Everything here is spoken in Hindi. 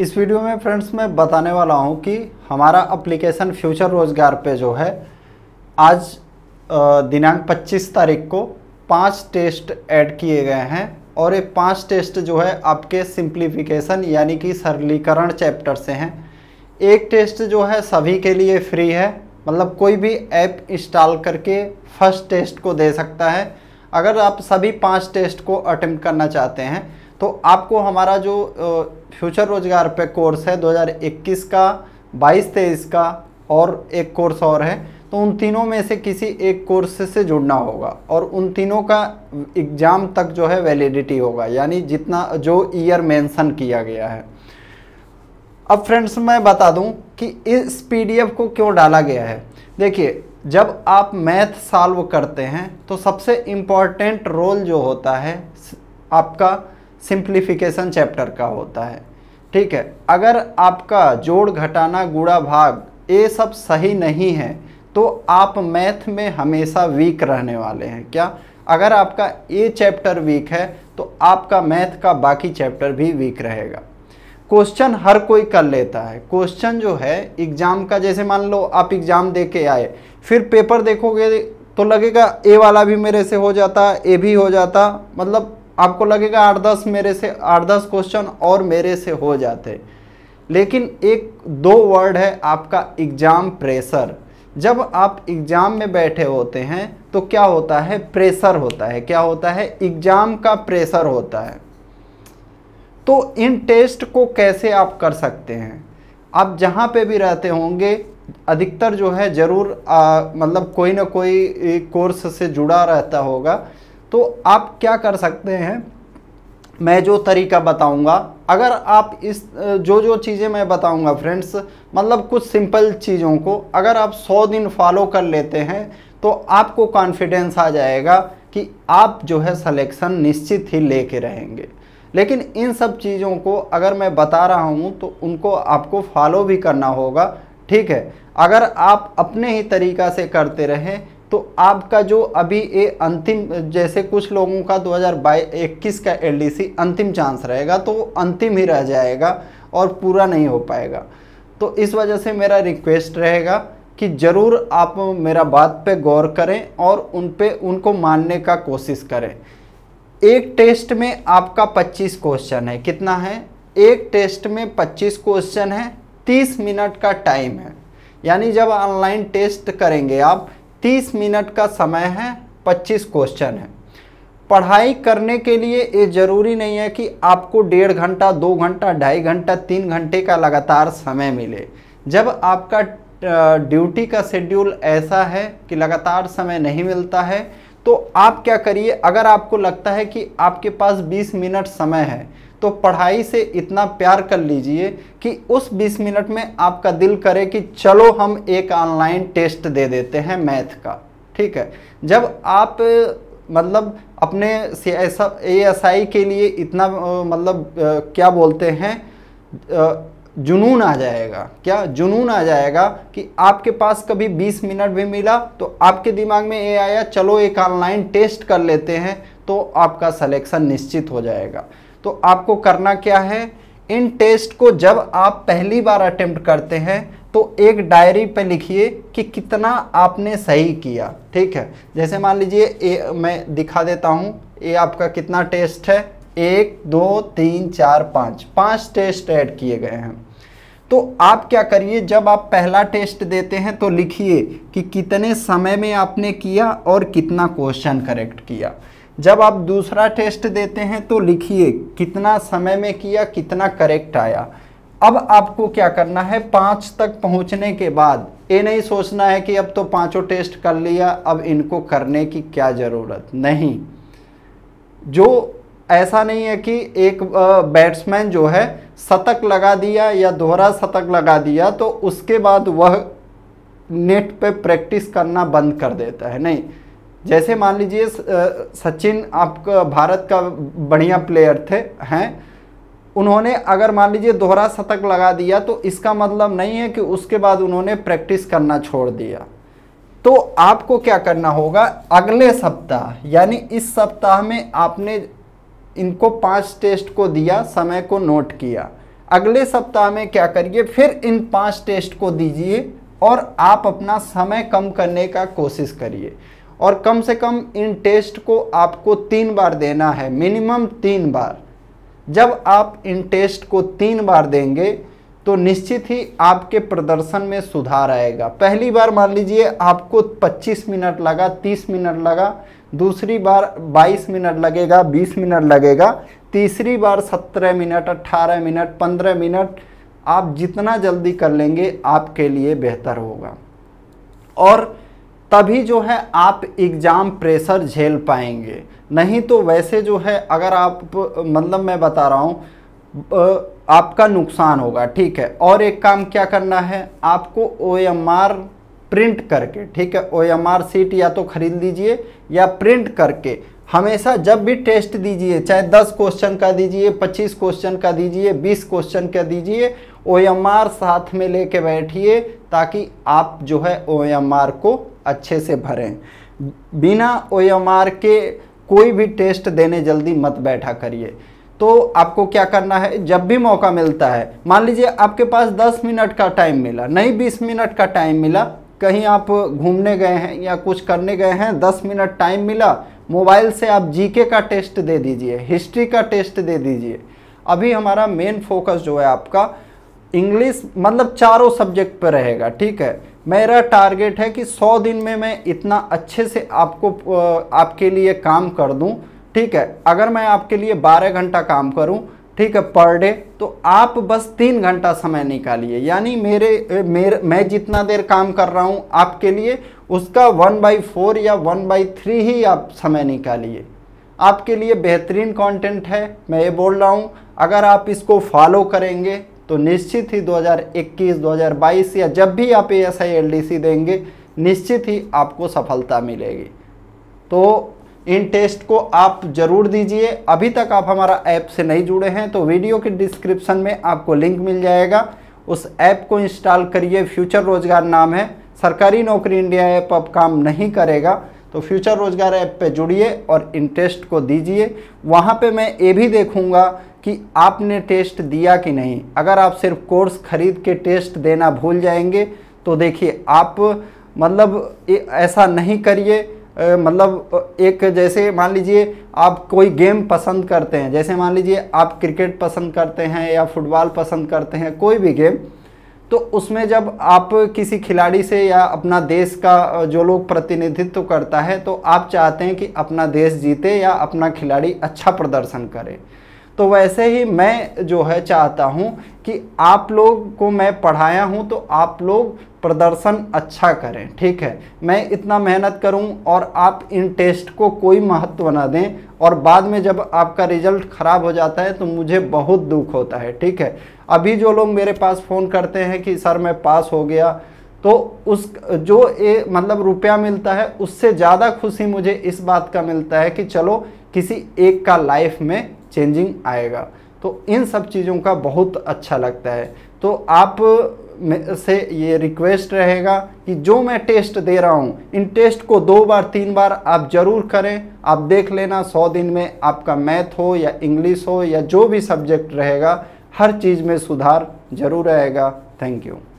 इस वीडियो में फ्रेंड्स मैं बताने वाला हूं कि हमारा एप्लीकेशन फ्यूचर रोज़गार पे जो है आज दिनांक 25 तारीख को पांच टेस्ट ऐड किए गए हैं और ये पांच टेस्ट जो है आपके सिंप्लीफिकेशन यानी कि सरलीकरण चैप्टर से हैं एक टेस्ट जो है सभी के लिए फ्री है मतलब कोई भी ऐप इंस्टॉल करके फर्स्ट टेस्ट को दे सकता है अगर आप सभी पांच टेस्ट को अटैम्प्ट करना चाहते हैं तो आपको हमारा जो फ्यूचर रोजगार पे कोर्स है 2021 का 22 तेईस का और एक कोर्स और है तो उन तीनों में से किसी एक कोर्स से जुड़ना होगा और उन तीनों का एग्ज़ाम तक जो है वैलिडिटी होगा यानी जितना जो ईयर मेंशन किया गया है अब फ्रेंड्स मैं बता दूं कि इस पीडीएफ को क्यों डाला गया है देखिए जब आप मैथ सॉल्व करते हैं तो सबसे इम्पॉर्टेंट रोल जो होता है आपका सिंप्लीफिकेशन चैप्टर का होता है ठीक है अगर आपका जोड़ घटाना गुड़ा भाग ये सब सही नहीं है तो आप मैथ में हमेशा वीक रहने वाले हैं क्या अगर आपका ये चैप्टर वीक है तो आपका मैथ का बाकी चैप्टर भी वीक रहेगा क्वेश्चन हर कोई कर लेता है क्वेश्चन जो है एग्ज़ाम का जैसे मान लो आप एग्ज़ाम दे के आए फिर पेपर देखोगे तो लगेगा ए वाला भी मेरे से हो जाता ए भी हो जाता मतलब आपको लगेगा आठ दस मेरे से आठ दस क्वेश्चन और मेरे से हो जाते लेकिन एक दो वर्ड है आपका एग्ज़ाम प्रेशर जब आप एग्ज़ाम में बैठे होते हैं तो क्या होता है प्रेशर होता है क्या होता है एग्ज़ाम का प्रेशर होता है तो इन टेस्ट को कैसे आप कर सकते हैं आप जहाँ पे भी रहते होंगे अधिकतर जो है ज़रूर मतलब कोई ना कोई कोर्स से जुड़ा रहता होगा तो आप क्या कर सकते हैं मैं जो तरीका बताऊंगा अगर आप इस जो जो चीज़ें मैं बताऊंगा फ्रेंड्स मतलब कुछ सिंपल चीज़ों को अगर आप 100 दिन फॉलो कर लेते हैं तो आपको कॉन्फिडेंस आ जाएगा कि आप जो है सिलेक्शन निश्चित ही लेके रहेंगे लेकिन इन सब चीज़ों को अगर मैं बता रहा हूँ तो उनको आपको फॉलो भी करना होगा ठीक है अगर आप अपने ही तरीका से करते रहें तो आपका जो अभी ये अंतिम जैसे कुछ लोगों का 2021 का एलडीसी अंतिम चांस रहेगा तो अंतिम ही रह जाएगा और पूरा नहीं हो पाएगा तो इस वजह से मेरा रिक्वेस्ट रहेगा कि ज़रूर आप मेरा बात पे गौर करें और उन पे उनको मानने का कोशिश करें एक टेस्ट में आपका 25 क्वेश्चन है कितना है एक टेस्ट में 25 क्वेश्चन है 30 मिनट का टाइम है यानी जब ऑनलाइन टेस्ट करेंगे आप 30 मिनट का समय है 25 क्वेश्चन है पढ़ाई करने के लिए ये ज़रूरी नहीं है कि आपको डेढ़ घंटा दो घंटा ढाई घंटा तीन घंटे का लगातार समय मिले जब आपका ड्यूटी का शेड्यूल ऐसा है कि लगातार समय नहीं मिलता है तो आप क्या करिए अगर आपको लगता है कि आपके पास 20 मिनट समय है तो पढ़ाई से इतना प्यार कर लीजिए कि उस 20 मिनट में आपका दिल करे कि चलो हम एक ऑनलाइन टेस्ट दे देते हैं मैथ का ठीक है जब आप मतलब अपने ए एस आई के लिए इतना मतलब क्या बोलते हैं जुनून आ जाएगा क्या जुनून आ जाएगा कि आपके पास कभी 20 मिनट भी मिला तो आपके दिमाग में ये आया चलो एक ऑनलाइन टेस्ट कर लेते हैं तो आपका सलेक्शन निश्चित हो जाएगा तो आपको करना क्या है इन टेस्ट को जब आप पहली बार अटेम्प्ट करते हैं तो एक डायरी पे लिखिए कि कितना आपने सही किया ठीक है जैसे मान लीजिए ए मैं दिखा देता हूँ ये आपका कितना टेस्ट है एक दो तीन चार पाँच पाँच टेस्ट ऐड किए गए हैं तो आप क्या करिए जब आप पहला टेस्ट देते हैं तो लिखिए कि कितने समय में आपने किया और कितना क्वेश्चन करेक्ट किया जब आप दूसरा टेस्ट देते हैं तो लिखिए कितना समय में किया कितना करेक्ट आया अब आपको क्या करना है पाँच तक पहुंचने के बाद ये नहीं सोचना है कि अब तो पांचों टेस्ट कर लिया अब इनको करने की क्या ज़रूरत नहीं जो ऐसा नहीं है कि एक बैट्समैन जो है शतक लगा दिया या दोहरा शतक लगा दिया तो उसके बाद वह नेट पे प्रैक्टिस करना बंद कर देता है नहीं जैसे मान लीजिए सचिन आपका भारत का बढ़िया प्लेयर थे हैं उन्होंने अगर मान लीजिए दोहरा शतक लगा दिया तो इसका मतलब नहीं है कि उसके बाद उन्होंने प्रैक्टिस करना छोड़ दिया तो आपको क्या करना होगा अगले सप्ताह यानी इस सप्ताह में आपने इनको पांच टेस्ट को दिया समय को नोट किया अगले सप्ताह में क्या करिए फिर इन पांच टेस्ट को दीजिए और आप अपना समय कम करने का कोशिश करिए और कम से कम इन टेस्ट को आपको तीन बार देना है मिनिमम तीन बार जब आप इन टेस्ट को तीन बार देंगे तो निश्चित ही आपके प्रदर्शन में सुधार आएगा पहली बार मान लीजिए आपको 25 मिनट लगा 30 मिनट लगा दूसरी बार 22 मिनट लगेगा 20 मिनट लगेगा तीसरी बार 17 मिनट 18 मिनट 15 मिनट आप जितना जल्दी कर लेंगे आपके लिए बेहतर होगा और तभी जो है आप एग्ज़ाम प्रेशर झेल पाएंगे नहीं तो वैसे जो है अगर आप मतलब मैं बता रहा हूँ आपका नुकसान होगा ठीक है और एक काम क्या करना है आपको ओ एम आर प्रिंट करके ठीक है ओ एम आर सीट या तो खरीद लीजिए या प्रिंट करके हमेशा जब भी टेस्ट दीजिए चाहे 10 क्वेश्चन का दीजिए 25 क्वेश्चन का दीजिए 20 क्वेश्चन का दीजिए ओ एम आर साथ में लेके बैठिए ताकि आप जो है ओ एम आर को अच्छे से भरें बिना ओ के कोई भी टेस्ट देने जल्दी मत बैठा करिए तो आपको क्या करना है जब भी मौका मिलता है मान लीजिए आपके पास 10 मिनट का टाइम मिला नहीं 20 मिनट का टाइम मिला कहीं आप घूमने गए हैं या कुछ करने गए हैं 10 मिनट टाइम मिला मोबाइल से आप जीके का टेस्ट दे दीजिए हिस्ट्री का टेस्ट दे दीजिए अभी हमारा मेन फोकस जो है आपका इंग्लिश मतलब चारों सब्जेक्ट पर रहेगा ठीक है मेरा टारगेट है कि 100 दिन में मैं इतना अच्छे से आपको आपके लिए काम कर दूं ठीक है अगर मैं आपके लिए 12 घंटा काम करूं ठीक है पर डे तो आप बस तीन घंटा समय निकालिए यानी मेरे मेरे मैं जितना देर काम कर रहा हूँ आपके लिए उसका वन बाई फोर या वन बाई थ्री ही आप समय निकालिए आपके लिए बेहतरीन कंटेंट है मैं ये बोल रहा हूँ अगर आप इसको फॉलो करेंगे तो निश्चित ही 2021, 2022 या जब भी आप S I L D C देंगे निश्चित ही आपको सफलता मिलेगी तो इन टेस्ट को आप जरूर दीजिए अभी तक आप हमारा ऐप से नहीं जुड़े हैं तो वीडियो के डिस्क्रिप्शन में आपको लिंक मिल जाएगा उस ऐप को इंस्टॉल करिए फ्यूचर रोजगार नाम है सरकारी नौकरी इंडिया ऐप अब काम नहीं करेगा तो फ्यूचर रोजगार ऐप पे जुड़िए और इंटरेस्ट को दीजिए वहाँ पे मैं ये भी देखूँगा कि आपने टेस्ट दिया कि नहीं अगर आप सिर्फ कोर्स खरीद के टेस्ट देना भूल जाएंगे तो देखिए आप मतलब ऐसा नहीं करिए मतलब एक जैसे मान लीजिए आप कोई गेम पसंद करते हैं जैसे मान लीजिए आप क्रिकेट पसंद करते हैं या फुटबॉल पसंद करते हैं कोई भी गेम तो उसमें जब आप किसी खिलाड़ी से या अपना देश का जो लोग प्रतिनिधित्व करता है तो आप चाहते हैं कि अपना देश जीते या अपना खिलाड़ी अच्छा प्रदर्शन करे तो वैसे ही मैं जो है चाहता हूँ कि आप लोग को मैं पढ़ाया हूँ तो आप लोग प्रदर्शन अच्छा करें ठीक है मैं इतना मेहनत करूं और आप इन टेस्ट को कोई महत्व ना दें और बाद में जब आपका रिजल्ट ख़राब हो जाता है तो मुझे बहुत दुख होता है ठीक है अभी जो लोग मेरे पास फ़ोन करते हैं कि सर मैं पास हो गया तो उस जो ये मतलब रुपया मिलता है उससे ज़्यादा खुशी मुझे इस बात का मिलता है कि चलो किसी एक का लाइफ में चेंजिंग आएगा तो इन सब चीज़ों का बहुत अच्छा लगता है तो आप से ये रिक्वेस्ट रहेगा कि जो मैं टेस्ट दे रहा हूँ इन टेस्ट को दो बार तीन बार आप ज़रूर करें आप देख लेना सौ दिन में आपका मैथ हो या इंग्लिश हो या जो भी सब्जेक्ट रहेगा हर चीज़ में सुधार ज़रूर आएगा थैंक यू